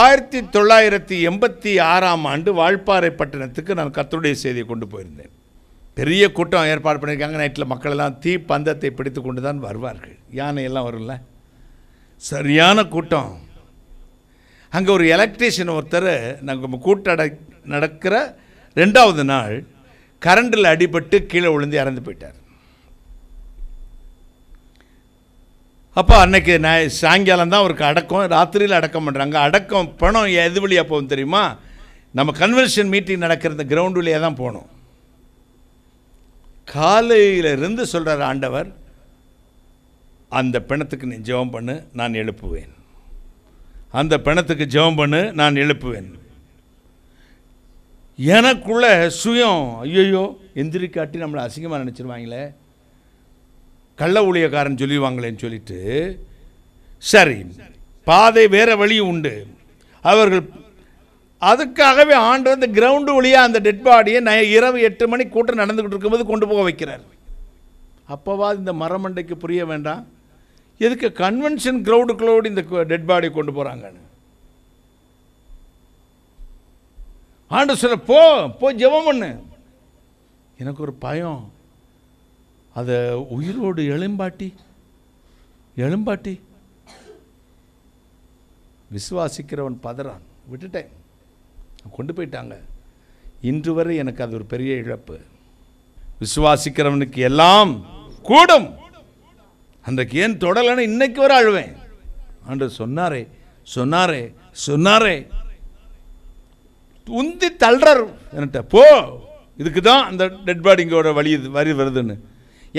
ஆயிரத்தி தொள்ளாயிரத்தி எண்பத்தி ஆறாம் ஆண்டு வாழ்ப்பாறை பட்டணத்துக்கு நான் கத்தருடைய செய்தியை கொண்டு போயிருந்தேன் பெரிய கூட்டம் ஏற்பாடு பண்ணியிருக்காங்க நைட்டில் மக்களெல்லாம் தீ பந்தத்தை பிடித்து கொண்டு தான் வருவார்கள் யானையெல்லாம் வரும்ல சரியான கூட்டம் அங்கே ஒரு எலக்ட்ரீஷியன் ஒருத்தர் நாங்கள் கூட்ட நடக்கிற ரெண்டாவது நாள் கரண்டில் அடிபட்டு கீழே விழுந்து இறந்து போயிட்டார் அப்போ அன்னைக்கு நான் சாயங்காலம் தான் அவருக்கு அடக்கம் ராத்திரியில் அடக்கம் பண்ணுறாங்க அடக்கம் பணம் எது வழியாக போகும் தெரியுமா நம்ம கன்வென்ஷன் மீட்டிங் நடக்கிற இந்த கிரவுண்டு வழியாக தான் போகணும் காலையிலிருந்து சொல்கிறார் ஆண்டவர் அந்த பிணத்துக்கு நீ ஜெபம் பண்ணு நான் எழுப்புவேன் அந்த பிணத்துக்கு ஜெபம் பண்ணு நான் எழுப்புவேன் எனக்குள்ள சுயம் ஐயோ எந்திரிக்காட்டி நம்மளை அசிங்கமாக நினச்சிருவாங்களே கள்ள ஊழியக்காரன் சொல்லிடுவாங்களேன்னு சொல்லிட்டு சரி பாதை வேறு வழி உண்டு அவர்கள் அதுக்காகவே ஆண்டு அந்த கிரவுண்டு வழியாக அந்த டெட் பாடியை இரவு எட்டு மணி கூட்டம் நடந்துக்கிட்டு இருக்கும்போது கொண்டு போக வைக்கிறார் அப்போவா இந்த மரமண்டைக்கு புரிய வேண்டாம் எதுக்கு கன்வென்ஷன் கிரவுண்டுக்குள்ளோடு இந்த டெட் பாடி கொண்டு போகிறாங்கன்னு ஆண்டு சொல்ல போ போ ஜெபம் பண்ணு எனக்கு ஒரு பயம் அதை உயிரோடு எழும்பாட்டி எழும்பாட்டி விசுவாசிக்கிறவன் பதறான் விட்டுட்டேன் கொண்டு போயிட்டாங்க இன்று வரை எனக்கு அது ஒரு பெரிய இழப்பு விசுவாசிக்கிறவனுக்கு எல்லாம் கூடும் அன்றைக்கு ஏன் தொடலைன்னு இன்னைக்கு வர அழுவேன் அன்று சொன்னாரே சொன்னாரே சொன்னாரே உந்தி தள்ளுறார் என்கிட்ட போ இதுக்கு தான் அந்த டெட் பாடிங்கோட வழி வரி வருதுன்னு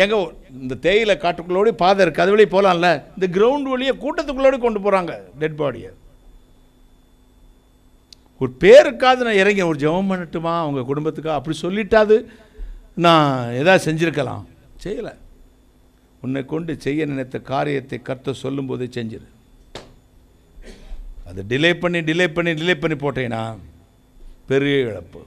எங்கே இந்த தேயிலை காட்டுக்குள்ளோடு பாதை இருக்குது அது வழியே போகலாம்ல இந்த கிரவுண்ட் வழியை கூட்டத்துக்குள்ளோடய கொண்டு போகிறாங்க டெட் பாடியை ஒரு பேருக்காவது நான் இறங்கி ஒரு ஜெபம் பண்ணட்டுமா அவங்க குடும்பத்துக்காக அப்படி சொல்லிட்டாது நான் எதா செஞ்சுருக்கலாம் செய்யலை உன்னை கொண்டு செய்ய நினைத்த காரியத்தை கற்று சொல்லும்போது செஞ்சிரு அதை டிலே பண்ணி டிலே பண்ணி டிலே பண்ணி போட்டேன்னா பெரிய இழப்பு